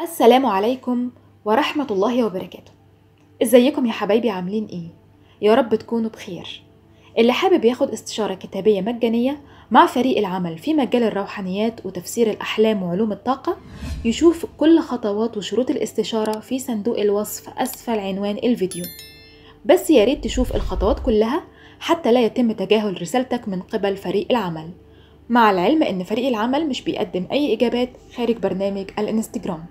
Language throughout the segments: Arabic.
السلام عليكم ورحمة الله وبركاته ازيكم يا حبايبي عاملين ايه؟ يا رب تكونوا بخير اللي حابب ياخد استشارة كتابية مجانية مع فريق العمل في مجال الروحانيات وتفسير الأحلام وعلوم الطاقة يشوف كل خطوات وشروط الاستشارة في صندوق الوصف أسفل عنوان الفيديو بس ياريت تشوف الخطوات كلها حتى لا يتم تجاهل رسالتك من قبل فريق العمل مع العلم ان فريق العمل مش بيقدم اي اجابات خارج برنامج الانستجرام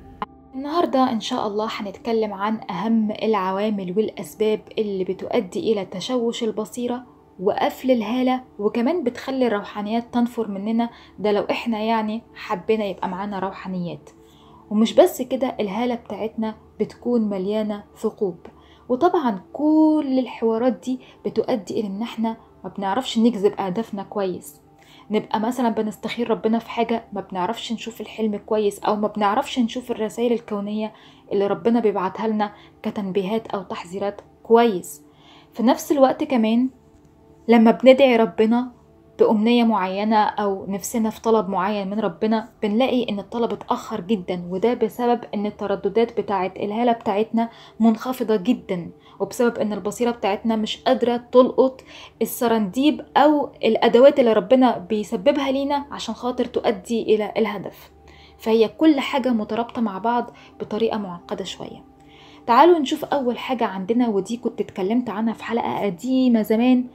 النهاردة إن شاء الله هنتكلم عن أهم العوامل والأسباب اللي بتؤدي إلى تشوش البصيرة وقفل الهالة وكمان بتخلي الروحانيات تنفر مننا ده لو إحنا يعني حبينا يبقى معانا روحانيات ومش بس كده الهالة بتاعتنا بتكون مليانة ثقوب وطبعا كل الحوارات دي بتؤدي إلى إن إحنا ما بنعرفش نجذب أهدافنا كويس نبقى مثلا بنستخير ربنا في حاجة ما بنعرفش نشوف الحلم كويس أو ما بنعرفش نشوف الرسائل الكونية اللي ربنا بيبعتها لنا كتنبيهات أو تحذيرات كويس في نفس الوقت كمان لما بندعي ربنا بأمنية معينة أو نفسنا في طلب معين من ربنا بنلاقي إن الطلب اتأخر جدا وده بسبب إن الترددات بتاعة الهالة بتاعتنا منخفضة جدا وبسبب إن البصيرة بتاعتنا مش قادرة تلقط السرنديب أو الأدوات اللي ربنا بيسببها لينا عشان خاطر تؤدي إلى الهدف فهي كل حاجة مترابطة مع بعض بطريقة معقدة شوية تعالوا نشوف أول حاجة عندنا ودي كنت اتكلمت عنها في حلقة قديمة زمان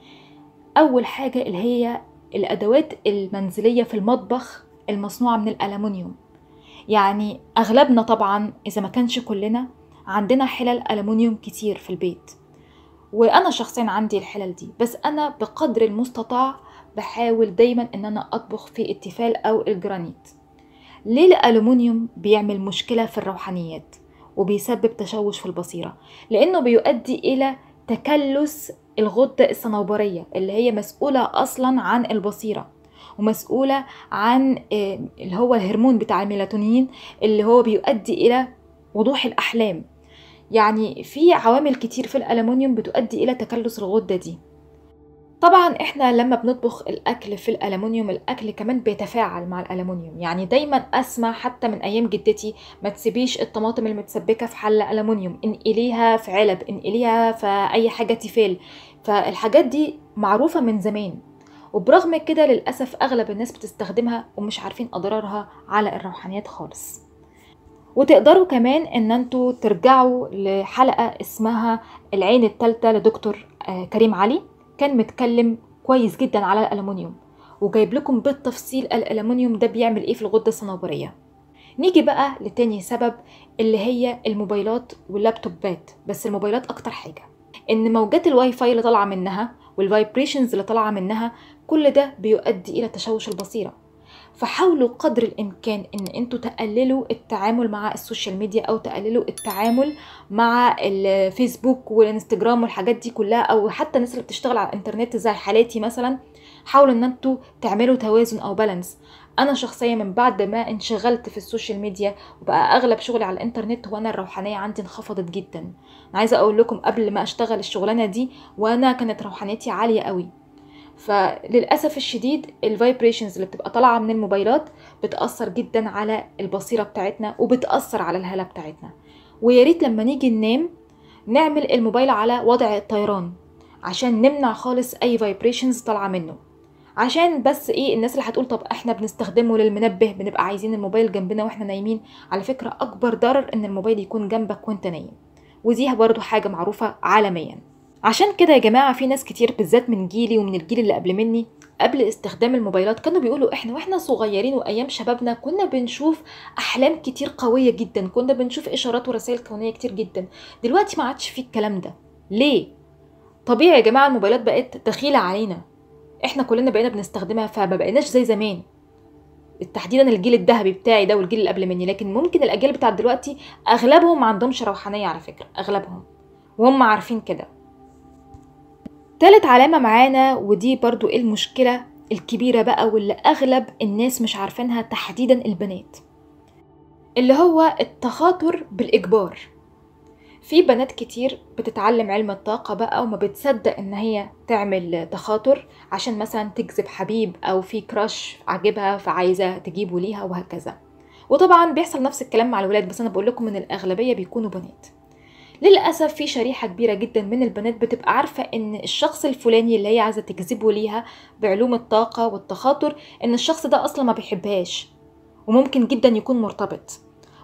أول حاجة اللي هي الأدوات المنزلية في المطبخ المصنوعة من الألمونيوم يعني أغلبنا طبعا إذا ما كانش كلنا عندنا حلل ألمونيوم كتير في البيت وأنا شخصيا عندي الحلل دي بس أنا بقدر المستطاع بحاول دايما إن أنا أطبخ في التفال أو الجرانيت ليه الألومنيوم بيعمل مشكلة في الروحانيات وبيسبب تشوش في البصيرة لأنه بيؤدي إلى تكلس الغدة الصنوبرية اللي هي مسؤولة أصلا عن البصيرة ومسؤولة عن آه، اللي هو الهرمون بتاع الميلاتونين اللي هو بيؤدي إلى وضوح الأحلام يعني في عوامل كتير في الألمونيوم بتؤدي إلى تكلس الغدة دي طبعا احنا لما بنطبخ الاكل في الالومنيوم الاكل كمان بيتفاعل مع الالومنيوم يعني دايما اسمع حتى من ايام جدتي ما تسيبيش الطماطم المتسبكه في حل الومنيوم انقليها في علب انقليها في اي حاجه تيفال فالحاجات دي معروفه من زمان وبرغم كده للاسف اغلب الناس بتستخدمها ومش عارفين اضرارها على الروحانيات خالص وتقدروا كمان ان انتوا ترجعوا لحلقه اسمها العين الثالثه لدكتور آه، كريم علي كان متكلم كويس جدا على الالومنيوم وجايب لكم بالتفصيل الالومنيوم ده بيعمل ايه في الغده الصنوبريه نيجي بقى لتاني سبب اللي هي الموبايلات واللابتوبات بس الموبايلات اكتر حاجه ان موجات الواي فاي اللي طالعه منها والفايبريشنز اللي طالعه منها كل ده بيؤدي الى تشوش البصيره فحاولوا قدر الامكان ان انتوا تقللوا التعامل مع السوشيال ميديا او تقللوا التعامل مع الفيسبوك والانستجرام والحاجات دي كلها او حتى الناس اللي بتشتغل على الانترنت زي حالاتي مثلا حاولوا ان انتوا تعملوا توازن او بالانس انا شخصيا من بعد ما انشغلت في السوشيال ميديا وبقى اغلب شغلي على الانترنت وانا الروحانيه عندي انخفضت جدا انا عايزه اقول لكم قبل ما اشتغل الشغلانه دي وانا كانت روحانيتي عاليه قوي فللاسف الشديد الفايبريشنز اللي بتبقى طالعه من الموبايلات بتاثر جدا على البصيره بتاعتنا وبتاثر على الهاله بتاعتنا ويا ريت لما نيجي ننام نعمل الموبايل على وضع الطيران عشان نمنع خالص اي فايبريشنز طالعه منه عشان بس ايه الناس اللي هتقول طب احنا بنستخدمه للمنبه بنبقى عايزين الموبايل جنبنا واحنا نايمين على فكره اكبر ضرر ان الموبايل يكون جنبك وانت نايم ودي برضو حاجه معروفه عالميا عشان كده يا جماعة في ناس كتير بالذات من جيلي ومن الجيل اللي قبل مني قبل استخدام الموبايلات كانوا بيقولوا احنا واحنا صغيرين وايام شبابنا كنا بنشوف احلام كتير قوية جدا كنا بنشوف اشارات ورسائل كونية كتير جدا دلوقتي ما عادش في الكلام ده ليه طبيعي يا جماعة الموبايلات بقت دخيلة علينا احنا كلنا بقينا بنستخدمها فما بقيناش زي زمان تحديدا الجيل الذهبي بتاعي ده والجيل اللي قبل مني لكن ممكن الاجيال بتاعت دلوقتي اغلبهم ما عندهمش روحانيه على فكره اغلبهم وهم عارفين كده تالت علامة معانا ودي برضو ايه المشكلة الكبيرة بقى واللي أغلب الناس مش عارفينها تحديدا البنات اللي هو التخاطر بالإجبار في بنات كتير بتتعلم علم الطاقة بقى وما بتصدق إن هي تعمل تخاطر عشان مثلا تجذب حبيب أو في كراش عاجبها فعايزة تجيبه ليها وهكذا وطبعا بيحصل نفس الكلام مع الولاد بس أنا بقول لكم إن الأغلبية بيكونوا بنات للاسف في شريحه كبيره جدا من البنات بتبقى عارفه ان الشخص الفلاني اللي هي عايزه تجذبه ليها بعلوم الطاقه والتخاطر ان الشخص ده اصلا ما بيحبهاش وممكن جدا يكون مرتبط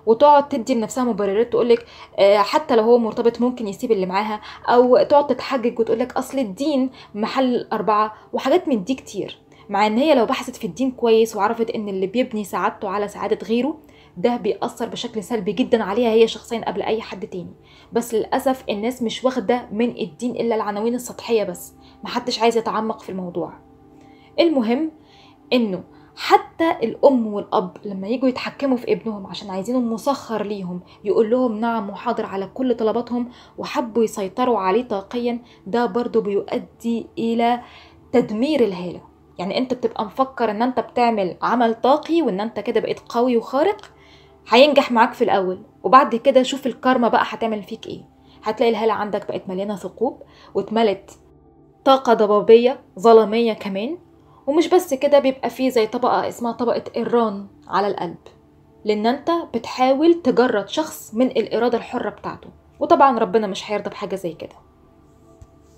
وتقعد تدي لنفسها مبررات تقولك آه، حتى لو هو مرتبط ممكن يسيب اللي معاها او تقعد تتحجج وتقولك اصل الدين محل اربعه وحاجات من دي كتير مع ان هي لو بحثت في الدين كويس وعرفت ان اللي بيبني سعادته على سعاده غيره ده بيأثر بشكل سلبي جدا عليها هي شخصيا قبل اي حد تاني بس للاسف الناس مش واخده من الدين الا العناوين السطحيه بس محدش عايز يتعمق في الموضوع المهم انه حتى الام والاب لما يجوا يتحكموا في ابنهم عشان عايزينه مسخر ليهم يقول لهم نعم وحاضر على كل طلباتهم وحبوا يسيطروا عليه طاقيا ده برضو بيؤدي الى تدمير الهاله يعني انت بتبقى مفكر ان انت بتعمل عمل طاقي وان انت كده بقيت قوي وخارق هينجح معاك في الاول وبعد كده شوف الكارما بقى هتعمل فيك ايه هتلاقي الهالة عندك بقت مليانة ثقوب واتملت طاقة ضبابية ظلامية كمان ومش بس كده بيبقى فيه زي طبقة اسمها طبقة الران على القلب لأن أنت بتحاول تجرد شخص من الإرادة الحرة بتاعته وطبعا ربنا مش هيرضى بحاجة زي كده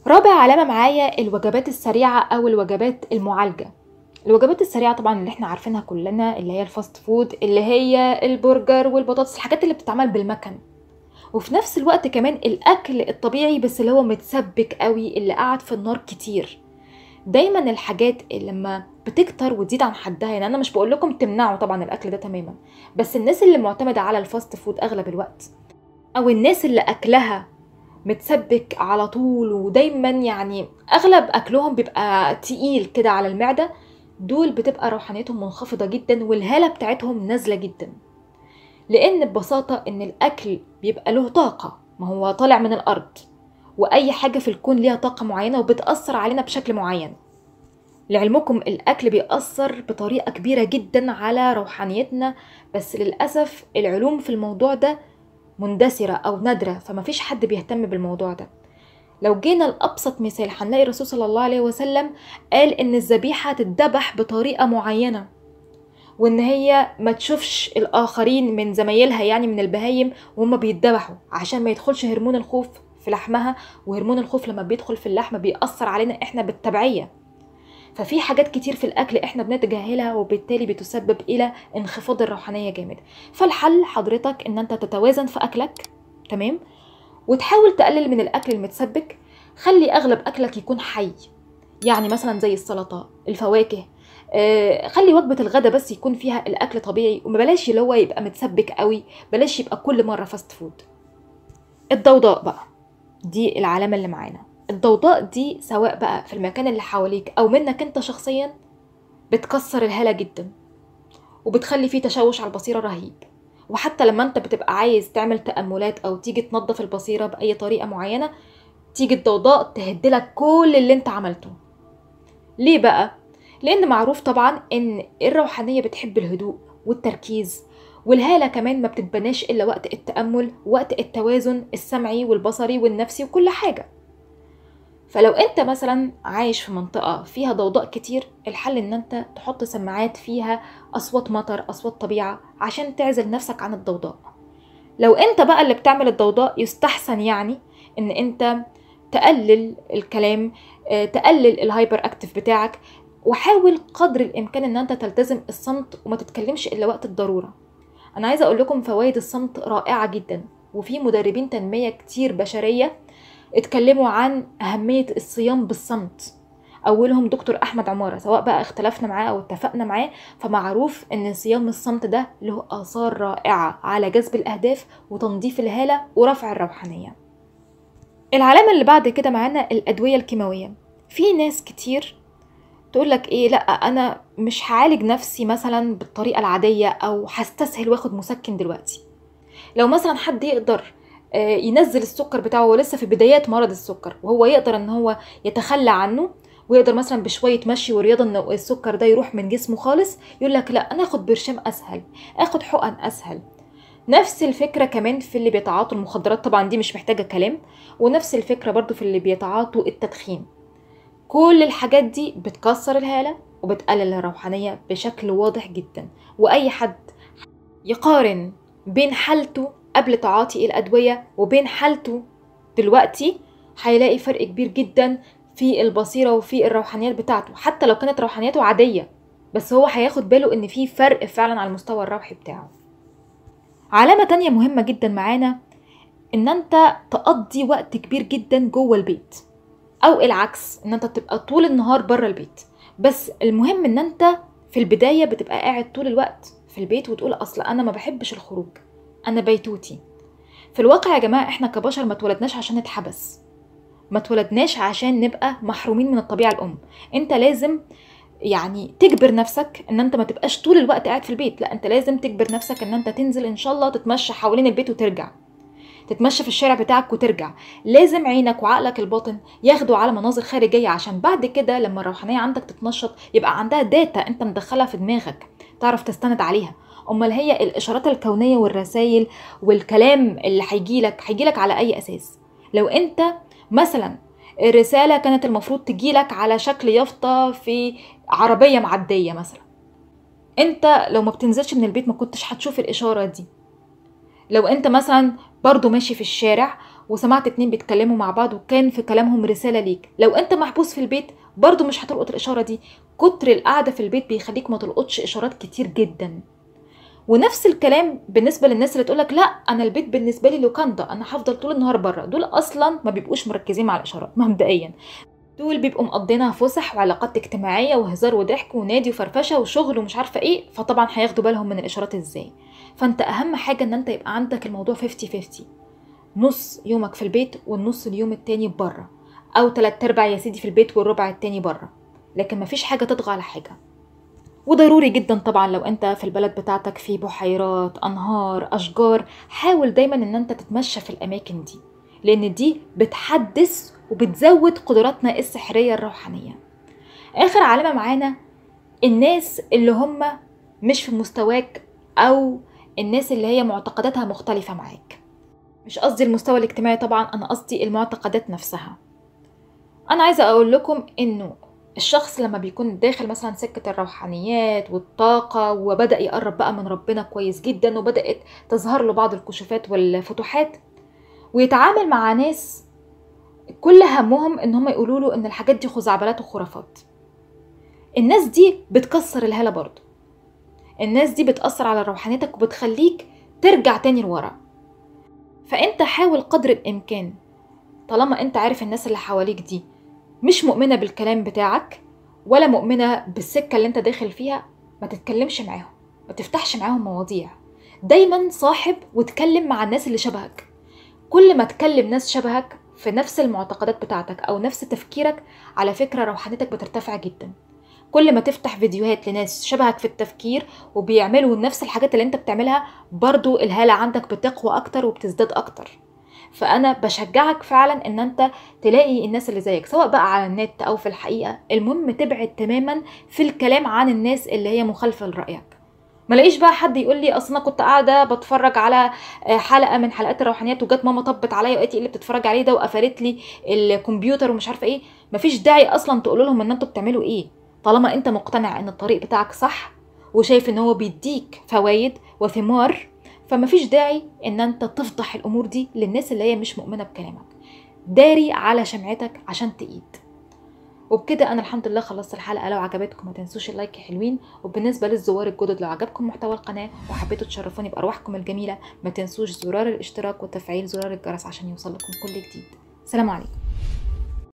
رابع علامة معايا الوجبات السريعة أو الوجبات المعالجة الوجبات السريعه طبعا اللي احنا عارفينها كلنا اللي هي الفاست فود اللي هي البرجر والبطاطس الحاجات اللي بتتعمل بالمكن وفي نفس الوقت كمان الاكل الطبيعي بس اللي هو متسبك قوي اللي قاعد في النار كتير دايما الحاجات اللي لما بتكتر وتزيد عن حدها يعني انا مش بقول لكم تمنعوا طبعا الاكل ده تماما بس الناس اللي معتمده على الفاست فود اغلب الوقت او الناس اللي اكلها متسبك على طول ودايما يعني اغلب اكلهم بيبقى تقيل كده على المعده دول بتبقى روحانيتهم منخفضة جدا والهالة بتاعتهم نازلة جدا لأن ببساطة إن الأكل بيبقى له طاقة ما هو طالع من الأرض وأي حاجة في الكون ليها طاقة معينة وبتأثر علينا بشكل معين لعلمكم الأكل بيأثر بطريقة كبيرة جدا على روحانيتنا بس للأسف العلوم في الموضوع ده مندثرة أو نادرة فمفيش حد بيهتم بالموضوع ده لو جينا لأبسط مثال هنلاقي الرسول صلى الله عليه وسلم قال إن الذبيحة تتذبح بطريقة معينة وإن هي ما تشوفش الآخرين من زمايلها يعني من البهايم وهم بيتذبحوا عشان ما يدخلش هرمون الخوف في لحمها وهرمون الخوف لما بيدخل في اللحمة بيأثر علينا إحنا بالتبعية ففي حاجات كتير في الاكل احنا بنتجاهلها وبالتالي بتسبب الى انخفاض الروحانيه جامد فالحل حضرتك ان انت تتوازن في اكلك تمام وتحاول تقلل من الأكل المتسبك خلي أغلب أكلك يكون حي يعني مثلا زي السلطة الفواكه آه، خلي وجبة الغدا بس يكون فيها الأكل طبيعي ومبلاش اللي هو يبقى متسبك قوي بلاش يبقى كل مرة فاست فود الضوضاء بقى دي العلامة اللي معانا الضوضاء دي سواء بقى في المكان اللي حواليك أو منك أنت شخصيا بتكسر الهالة جدا وبتخلي فيه تشوش على البصيرة رهيب وحتى لما انت بتبقى عايز تعمل تاملات او تيجي تنظف البصيره باي طريقه معينه تيجي الضوضاء تهدلك كل اللي انت عملته ليه بقى لان معروف طبعا ان الروحانيه بتحب الهدوء والتركيز والهاله كمان ما بتتبناش الا وقت التامل وقت التوازن السمعي والبصري والنفسي وكل حاجه فلو انت مثلا عايش في منطقة فيها ضوضاء كتير الحل ان انت تحط سماعات فيها اصوات مطر اصوات طبيعة عشان تعزل نفسك عن الضوضاء لو انت بقى اللي بتعمل الضوضاء يستحسن يعني ان انت تقلل الكلام آه، تقلل الهايبر اكتف بتاعك وحاول قدر الامكان ان انت تلتزم الصمت وما تتكلمش الا وقت الضرورة انا عايزة اقول لكم فوائد الصمت رائعة جدا وفي مدربين تنمية كتير بشرية اتكلموا عن أهمية الصيام بالصمت اولهم دكتور احمد عماره سواء بقى اختلفنا معاه او اتفقنا معاه فمعروف ان صيام الصمت ده له اثار رائعه على جذب الاهداف وتنظيف الهاله ورفع الروحانيه العلامه اللي بعد كده معانا الادويه الكيماويه في ناس كتير تقول لك ايه لا انا مش هعالج نفسي مثلا بالطريقه العاديه او هستسهل واخد مسكن دلوقتي لو مثلا حد يقدر آه، ينزل السكر بتاعه وهو لسه في بدايات مرض السكر وهو يقدر ان هو يتخلى عنه ويقدر مثلا بشويه مشي ورياضه ان السكر ده يروح من جسمه خالص يقول لك لا انا اخد برشام اسهل اخد حقن اسهل نفس الفكره كمان في اللي بيتعاطوا المخدرات طبعا دي مش محتاجه كلام ونفس الفكره برضو في اللي بيتعاطوا التدخين كل الحاجات دي بتكسر الهاله وبتقلل الروحانيه بشكل واضح جدا واي حد يقارن بين حالته قبل تعاطي الأدوية وبين حالته دلوقتي هيلاقي فرق كبير جدا في البصيرة وفي الروحانيات بتاعته حتى لو كانت روحانياته عادية بس هو هياخد باله ان في فرق فعلا على المستوى الروحي بتاعه علامة تانية مهمة جدا معانا ان انت تقضي وقت كبير جدا جوه البيت او العكس ان انت تبقى طول النهار بره البيت بس المهم ان انت في البداية بتبقى قاعد طول الوقت في البيت وتقول اصل انا ما بحبش الخروج أنا بيتوتي في الواقع يا جماعة إحنا كبشر ما اتولدناش عشان نتحبس ما اتولدناش عشان نبقى محرومين من الطبيعة الأم أنت لازم يعني تجبر نفسك ان انت ما تبقاش طول الوقت قاعد في البيت لا انت لازم تجبر نفسك ان انت تنزل ان شاء الله تتمشى حوالين البيت وترجع تتمشى في الشارع بتاعك وترجع لازم عينك وعقلك الباطن ياخدوا على مناظر خارجيه عشان بعد كده لما الروحانيه عندك تتنشط يبقى عندها داتا انت مدخلها في دماغك تعرف تستند عليها امال هي الاشارات الكونيه والرسائل والكلام اللي هيجيلك هيجيلك على اي اساس لو انت مثلا الرساله كانت المفروض تجيلك على شكل يافطه في عربيه معديه مثلا انت لو ما بتنزلش من البيت ما كنتش هتشوف الاشاره دي لو انت مثلا برضو ماشي في الشارع وسمعت اتنين بيتكلموا مع بعض وكان في كلامهم رسالة ليك لو انت محبوس في البيت برضو مش هتلقط الاشارة دي كتر القعدة في البيت بيخليك ما تلقطش اشارات كتير جدا ونفس الكلام بالنسبه للناس اللي تقولك لا انا البيت بالنسبه لي لوكاندا انا هفضل طول النهار بره دول اصلا ما بيبقوش مركزين مع الاشارات مبدئيا دول بيبقوا مقضينها فسح وعلاقات اجتماعيه وهزار وضحك ونادي وفرفشه وشغل ومش عارفه ايه فطبعا هياخدوا بالهم من الاشارات ازاي فانت اهم حاجه ان انت يبقى عندك الموضوع 50 50 نص يومك في البيت والنص اليوم التاني بره او تلات ارباع يا سيدي في البيت والربع التاني بره لكن مفيش حاجه تطغى على حاجه وضروري جدا طبعا لو انت في البلد بتاعتك في بحيرات انهار اشجار حاول دايما ان انت تتمشى في الاماكن دي لان دي بتحدث وبتزود قدراتنا السحريه الروحانيه اخر علامه معانا الناس اللي هم مش في مستواك او الناس اللي هي معتقداتها مختلفه معاك مش قصدي المستوى الاجتماعي طبعا انا قصدي المعتقدات نفسها انا عايزه اقول لكم انه الشخص لما بيكون داخل مثلا سكة الروحانيات والطاقة وبدأ يقرب بقى من ربنا كويس جدا وبدأت تظهر له بعض الكشوفات والفتوحات ويتعامل مع ناس كل همهم ان هم يقولوا له ان الحاجات دي خزعبلات وخرافات الناس دي بتكسر الهالة برضه الناس دي بتأثر على روحانيتك وبتخليك ترجع تاني لورا فانت حاول قدر الامكان طالما انت عارف الناس اللي حواليك دي مش مؤمنه بالكلام بتاعك ولا مؤمنه بالسكه اللي انت داخل فيها ما تتكلمش معاهم ما تفتحش معاهم مواضيع دايما صاحب واتكلم مع الناس اللي شبهك كل ما تكلم ناس شبهك في نفس المعتقدات بتاعتك او نفس تفكيرك على فكره روحانيتك بترتفع جدا كل ما تفتح فيديوهات لناس شبهك في التفكير وبيعملوا نفس الحاجات اللي انت بتعملها برضو الهالة عندك بتقوى اكتر وبتزداد اكتر فانا بشجعك فعلا ان انت تلاقي الناس اللي زيك سواء بقى على النت او في الحقيقه المهم تبعد تماما في الكلام عن الناس اللي هي مخالفه لرايك ملاقيش بقى حد يقول لي اصل انا كنت قاعده بتفرج على آه، حلقه من حلقات الروحانيات وجت ماما طبت عليا وقالت إيه اللي بتتفرج عليه ده وقفلت لي الكمبيوتر ومش عارفه ايه مفيش داعي اصلا تقول لهم ان انتوا بتعملوا ايه طالما انت مقتنع ان الطريق بتاعك صح وشايف ان هو بيديك فوايد وثمار فما فيش داعي ان انت تفضح الامور دي للناس اللي هي مش مؤمنه بكلامك داري على شمعتك عشان تقيد وبكده انا الحمد لله خلصت الحلقه لو عجبتكم ما تنسوش اللايك حلوين وبالنسبه للزوار الجدد لو عجبكم محتوى القناه وحبيتوا تشرفوني بارواحكم الجميله ما تنسوش زرار الاشتراك وتفعيل زرار الجرس عشان يوصلكم كل جديد سلام عليكم